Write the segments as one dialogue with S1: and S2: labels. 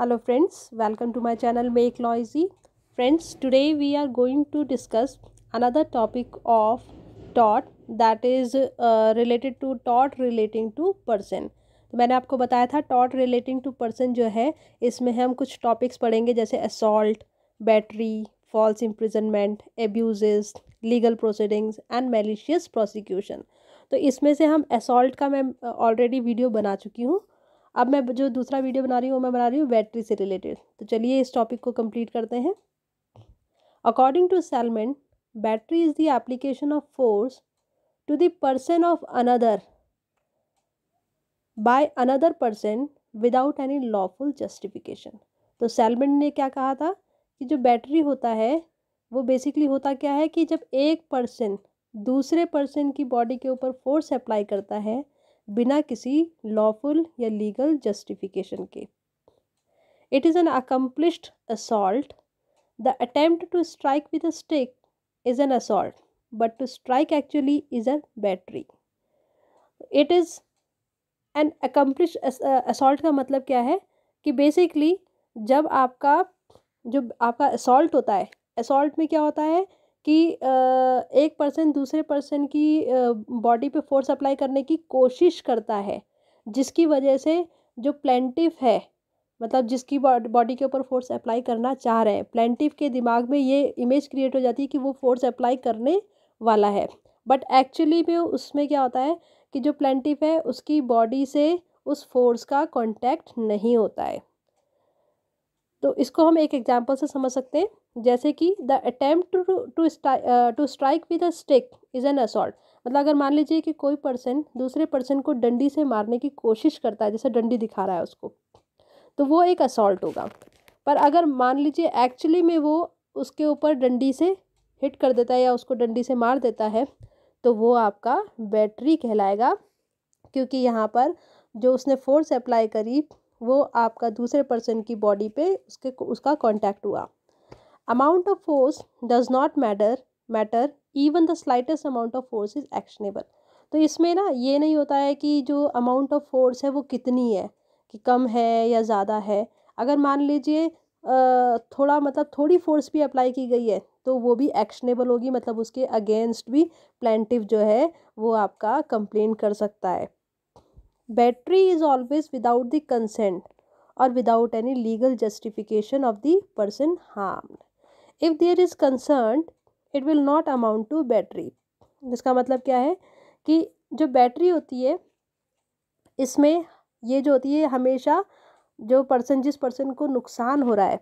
S1: hello friends welcome to my channel make noisy friends today we are going to discuss another topic of dot that is uh, related to dot relating to person तो मैंने आपको बताया था taught relating to person जो है इसमें हम कुछ टॉपिक्स पढ़ेंगे जैसे assault battery false imprisonment abuses legal proceedings and malicious prosecution तो इसमें से हम असॉल्ट का मैं ऑलरेडी वीडियो बना चुकी हूँ अब मैं जो दूसरा वीडियो बना रही हूँ मैं बना रही हूँ बैटरी से रिलेटेड तो चलिए इस टॉपिक को कंप्लीट करते हैं according to Salmond battery is the application of force to the person of another by another person without any lawful justification तो सेलमेंट ने क्या कहा था कि जो बैटरी होता है वो बेसिकली होता क्या है कि जब एक पर्सन दूसरे पर्सन की बॉडी के ऊपर फोर्स अप्लाई करता है बिना किसी लॉफुल या लीगल जस्टिफिकेशन के it is an accomplished assault the attempt to strike with a stick is an assault but to strike actually is a battery it is an accomplish assault का मतलब क्या है कि बेसिकली जब आपका जो आपका असॉल्ट होता है असॉल्ट में क्या होता है कि एक पर्सन दूसरे पर्सन की बॉडी पे फोर्स अप्लाई करने की कोशिश करता है जिसकी वजह से जो प्लेंटिव है मतलब जिसकी बॉडी के ऊपर फोर्स अप्लाई करना चाह रहे हैं प्लेंटिव के दिमाग में ये इमेज क्रिएट हो जाती है कि वो फोर्स अप्लाई करने वाला है बट एक्चुअली में उसमें क्या होता है कि जो प्लेंटिव है उसकी बॉडी से उस फोर्स का कॉन्टैक्ट नहीं होता है तो इसको हम एक एग्जाम्पल से समझ सकते हैं जैसे कि the attempt to to strike with a stick is an assault मतलब अगर मान लीजिए कि कोई पर्सन दूसरे पर्सन को डंडी से मारने की कोशिश करता है जैसे डंडी दिखा रहा है उसको तो वो एक असॉल्ट होगा पर अगर मान लीजिए एक्चुअली में वो उसके ऊपर डंडी से हिट कर देता है या उसको डंडी से मार देता है तो वो आपका बैटरी कहलाएगा क्योंकि यहाँ पर जो उसने फोर्स अप्लाई करी वो आपका दूसरे पर्सन की बॉडी पे उसके उसका कांटेक्ट हुआ amount of force does not matter matter even the slightest amount of force is actionable तो इसमें ना ये नहीं होता है कि जो अमाउंट ऑफ फोर्स है वो कितनी है कि कम है या ज़्यादा है अगर मान लीजिए थोड़ा मतलब थोड़ी फोर्स भी अप्लाई की गई है तो वो भी एक्शनेबल होगी मतलब उसके अगेंस्ट भी प्लेंटिव जो है वो आपका कंप्लेन कर सकता है battery is always without the consent और without any legal justification of the person harm if there is concern it will not amount to battery इसका मतलब क्या है कि जो बैटरी होती है इसमें ये जो होती है हमेशा जो पर्सन जिस पर्सन को नुकसान हो रहा है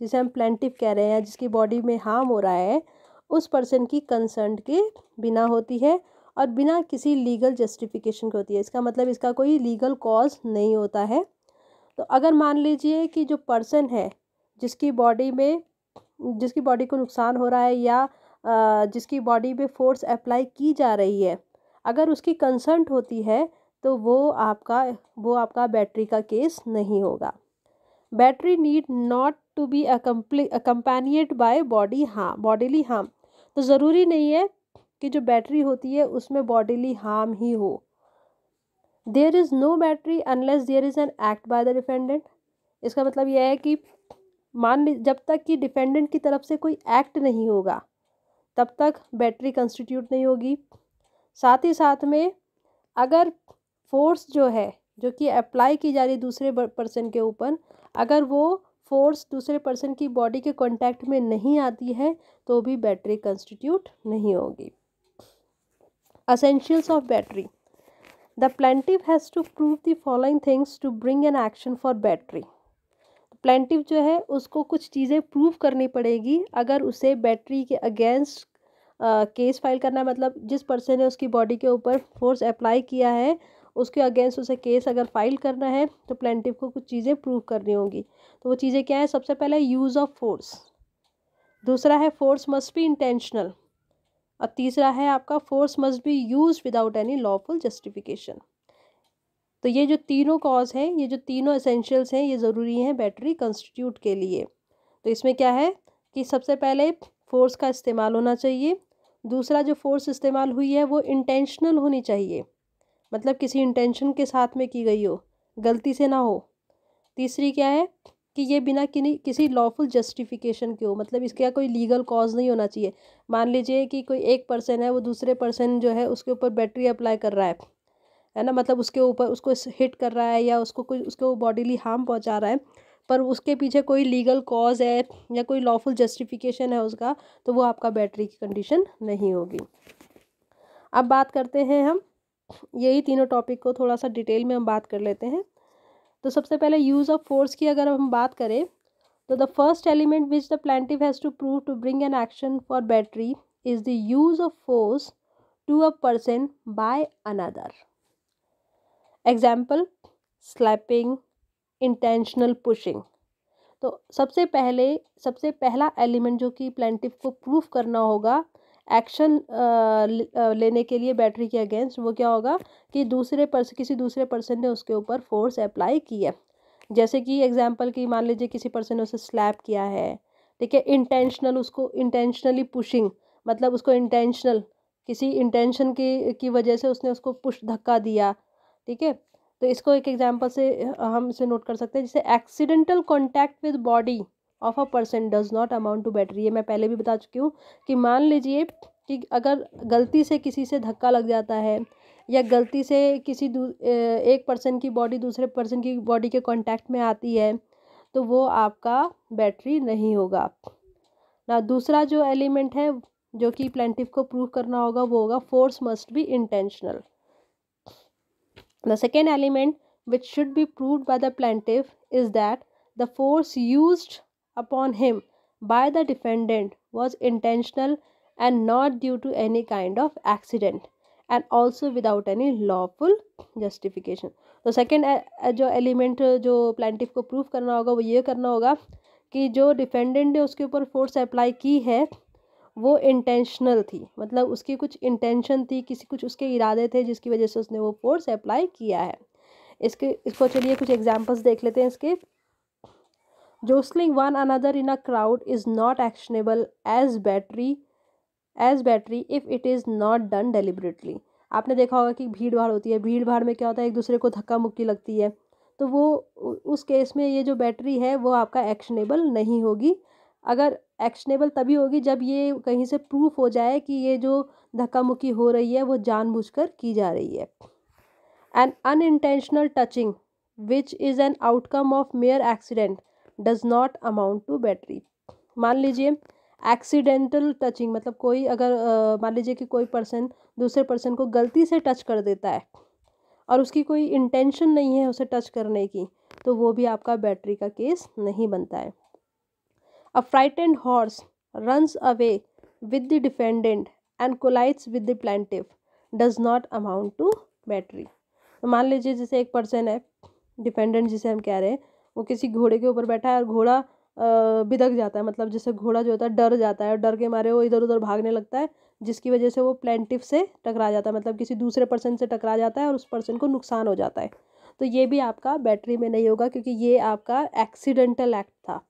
S1: जिसे हम प्लेंटिव कह रहे हैं जिसकी बॉडी में हार्म हो रहा है उस पर्सन की कंसर्न के बिना होती है और बिना किसी लीगल जस्टिफिकेशन के होती है इसका मतलब इसका कोई लीगल कॉज नहीं होता है तो अगर मान लीजिए कि जो पर्सन है जिसकी बॉडी में जिसकी बॉडी को नुकसान हो रहा है या जिसकी बॉडी में फोर्स अप्लाई की जा रही है अगर उसकी कंसर्ट होती है तो वो आपका वो आपका बैटरी का केस नहीं होगा battery need not to be accompanied by body harm bodily harm तो ज़रूरी नहीं है कि जो बैटरी होती है उसमें बॉडीली हार्म ही हो there is no battery unless there is an act by the defendant इसका मतलब यह है कि मान ली जब तक कि डिफेंडेंट की तरफ से कोई एक्ट नहीं होगा तब तक बैटरी कंस्टिट्यूट नहीं होगी साथ ही साथ में अगर फोर्स जो है जो कि अप्लाई की जा रही दूसरे पर्सन के ऊपर अगर वो फोर्स दूसरे पर्सन की बॉडी के कांटेक्ट में नहीं आती है तो भी बैटरी कंस्टिट्यूट नहीं होगी essentials of battery the plaintiff has to prove the following things to bring an action for battery plaintiff जो है उसको कुछ चीज़ें प्रूव करनी पड़ेगी अगर उसे बैटरी के अगेंस्ट केस फाइल करना मतलब जिस पर्सन ने उसकी बॉडी के ऊपर फोर्स अप्लाई किया है उसके अगेंस्ट उसे केस अगर फाइल करना है तो प्लेंटिव को कुछ चीज़ें प्रूव करनी होंगी तो वो चीज़ें क्या है सबसे पहले यूज़ ऑफ फोर्स दूसरा है फोर्स मस्ट बी इंटेंशनल और तीसरा है आपका force must be use without any lawful justification तो ये जो तीनों कॉज हैं ये जो तीनों एसेंशियल्स हैं ये ज़रूरी हैं बैटरी कंस्टिट्यूट के लिए तो इसमें क्या है कि सबसे पहले फ़ोर्स का इस्तेमाल होना चाहिए दूसरा जो फ़ोर्स इस्तेमाल हुई है वो इंटेंशनल होनी चाहिए मतलब किसी इंटेंशन के साथ में की गई हो गलती से ना हो तीसरी क्या है कि ये बिना किन्हीं किसी लॉफुल जस्टिफिकेशन के हो मतलब इसका कोई लीगल कॉज नहीं होना चाहिए मान लीजिए कि कोई एक पर्सन है वो दूसरे पर्सन जो है उसके ऊपर बैटरी अप्लाई कर रहा है है ना मतलब उसके ऊपर उसको हिट कर रहा है या उसको कोई उसको बॉडीली हार्म पहुंचा रहा है पर उसके पीछे कोई लीगल कॉज है या कोई लॉफुल जस्टिफिकेशन है उसका तो वो आपका बैटरी की कंडीशन नहीं होगी अब बात करते हैं हम यही तीनों टॉपिक को थोड़ा सा डिटेल में हम बात कर लेते हैं तो सबसे पहले यूज़ ऑफ फोर्स की अगर हम बात करें तो the first element which the plaintiff has to prove to bring an action for battery is the use of force to a person by another example slapping intentional pushing तो सबसे पहले सबसे पहला एलिमेंट जो कि प्लेंटिव को proof करना होगा एक्शन लेने के लिए बैटरी के अगेंस्ट वो क्या होगा कि दूसरे पर्सन किसी दूसरे पर्सन ने उसके ऊपर फोर्स अप्लाई किया जैसे कि एग्जाम्पल की मान लीजिए किसी पर्सन ने उसे स्लैप किया है ठीक है इंटेंशनल उसको इंटेंशनली पुशिंग मतलब उसको इंटेंशनल किसी इंटेंशन की की वजह से उसने उसको पुश धक्का दिया ठीक है तो इसको एक एग्जाम्पल से हम इसे नोट कर सकते हैं जैसे accidental contact with body of a person does not amount to battery ये मैं पहले भी बता चुकी हूँ कि मान लीजिए कि अगर गलती से किसी से धक्का लग जाता है या गलती से किसी एक पर्सन की बॉडी दूसरे पर्सन की बॉडी के कॉन्टैक्ट में आती है तो वो आपका बैटरी नहीं होगा ना दूसरा जो एलिमेंट है जो कि प्लेंटिव को प्रूव करना होगा वो होगा force must be intentional the second element which should be proved by the plaintiff is that the force used upon him by the defendant was intentional and not due to any kind of accident and also without any lawful justification तो second जो element जो plaintiff को prove करना होगा वो ये करना होगा कि जो डिफेंडेंट ने उसके ऊपर फोर्स अप्लाई की है वो इंटेंशनल थी मतलब उसकी कुछ इंटेंशन थी किसी कुछ उसके इरादे थे जिसकी वजह से उसने वो फोर्स अप्लाई किया है इसके इसको चलिए कुछ एग्जांपल्स देख लेते हैं इसके jostling one another in a crowd is not actionable as battery as battery if it is not done deliberately आपने देखा होगा कि भीड़ भाड़ होती है भीड़ भाड़ में क्या होता है एक दूसरे को धक्का मुक्की लगती है तो वो उस केस में ये जो बैटरी है वो आपका एक्शनेबल नहीं होगी अगर एक्शनेबल तभी होगी जब ये कहीं से प्रूफ हो जाए कि ये जो धक्का मुक्की हो रही है वो जानबूझकर की जा रही है an unintentional touching which is an outcome of mere accident does not amount to battery मान लीजिए एक्सीडेंटल टचिंग मतलब कोई अगर मान लीजिए कि कोई पर्सन दूसरे पर्सन को गलती से टच कर देता है और उसकी कोई इंटेंशन नहीं है उसे टच करने की तो वो भी आपका बैटरी का केस नहीं बनता है a frightened horse runs away with the defendant and collides with the plaintiff does not amount to battery मान लीजिए जैसे एक पर्सन है डिपेंडेंट जिसे हम कह रहे हैं वो किसी घोड़े के ऊपर बैठा है और घोड़ा बिदक जाता है मतलब जैसे घोड़ा जो होता है डर जाता है डर के मारे वो इधर उधर भागने लगता है जिसकी वजह से वो प्लेंटिव से टकरा जाता है मतलब किसी दूसरे पर्सन से टकरा जाता है और उस पर्सन को नुकसान हो जाता है तो ये भी आपका बैटरी में नहीं होगा क्योंकि ये आपका एक्सीडेंटल एक्ट था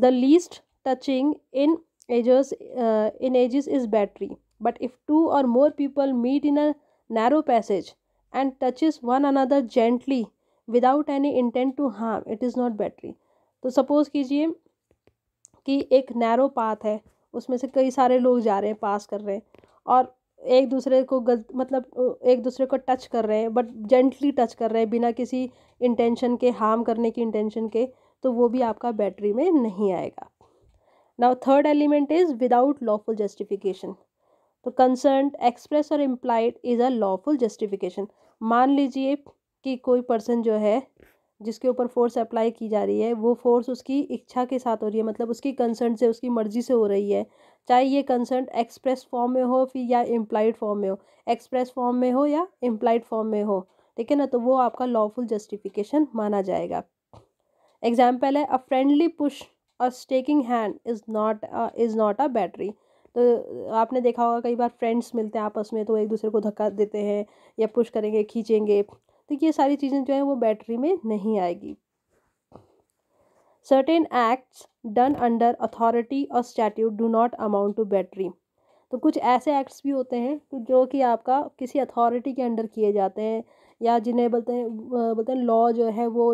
S1: the least touching in angers in एजिस is battery but if two और more people meet in a narrow passage and touches one another gently without any intent to harm it is not battery तो suppose कीजिए कि एक narrow path है उसमें से कई सारे लोग जा रहे हैं पास कर रहे हैं और एक दूसरे को गल मतलब एक दूसरे को टच कर रहे हैं बट जेंटली टच कर रहे हैं बिना किसी इंटेंशन के हार्म करने की इंटेंशन के तो वो भी आपका बैटरी में नहीं आएगा now third element is without lawful justification तो concern express or implied is a lawful justification मान लीजिए कि कोई पर्सन जो है जिसके ऊपर फ़ोर्स अप्लाई की जा रही है वो फ़ोर्स उसकी इच्छा के साथ हो रही है मतलब उसकी कंसर्न से उसकी मर्ज़ी से हो रही है चाहे ये कंसर्न एक्सप्रेस फॉर्म में हो फिर या इम्प्लाइड फॉर्म में हो एक्सप्रेस फॉर्म में हो या इम्प्लाइड फॉर्म में हो ठीक है ना तो वो आपका लॉफुल जस्टिफिकेशन माना जाएगा एग्जाम्पल है a friendly push a staking hand is not is not a battery तो आपने देखा होगा कई बार फ्रेंड्स मिलते हैं आपस में तो एक दूसरे को धक्का देते हैं या पुश करेंगे खींचेंगे तो ये सारी चीज़ें जो है वो बैटरी में नहीं आएगी certain acts done under authority और statute do not amount to battery तो कुछ ऐसे एक्ट्स भी होते हैं जो कि आपका किसी अथॉरिटी के अंडर किए जाते हैं या जिन्हें बोलते हैं बोलते हैं लॉ जो है वो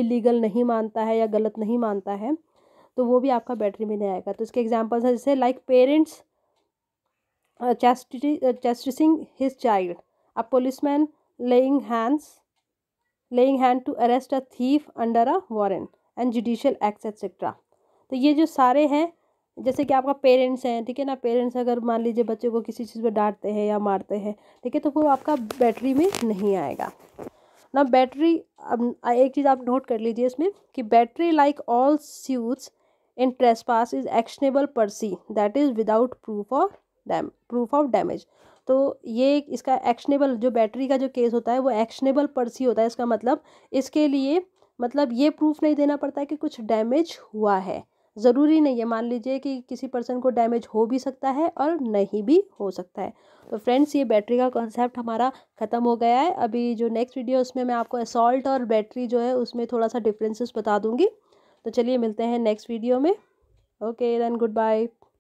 S1: इलीगल नहीं मानता है या गलत नहीं मानता है तो वो भी आपका बैटरी में नहीं आएगा तो इसके एग्जाम्पल्स हैं जैसे like parents chastising his child a policeman laying hands laying hand to arrest a thief under a warrant and judicial acts etc तो ये जो सारे हैं जैसे कि आपका पेरेंट्स हैं ठीक है ना पेरेंट्स अगर मान लीजिए बच्चे को किसी चीज़ पर डांटते हैं या मारते हैं ठीक है तो वो आपका बैटरी में नहीं आएगा ना बैटरी अब एक चीज़ आप नोट कर लीजिए इसमें कि battery like all suits in trespass is actionable per se that is without proof of dam proof of damage तो ये इसका एक्शनेबल जो बैटरी का जो केस होता है वो एक्शनेबल ही होता है इसका मतलब इसके लिए मतलब ये प्रूफ नहीं देना पड़ता है कि कुछ डैमेज हुआ है ज़रूरी नहीं है मान लीजिए कि किसी पर्सन को डैमेज हो भी सकता है और नहीं भी हो सकता है तो फ्रेंड्स ये बैटरी का कॉन्सेप्ट हमारा ख़त्म हो गया है अभी जो नेक्स्ट वीडियो उसमें मैं आपको असॉल्ट और बैटरी जो है उसमें थोड़ा सा डिफरेंसेस बता दूँगी तो चलिए मिलते हैं नेक्स्ट वीडियो में ओके देन गुड बाय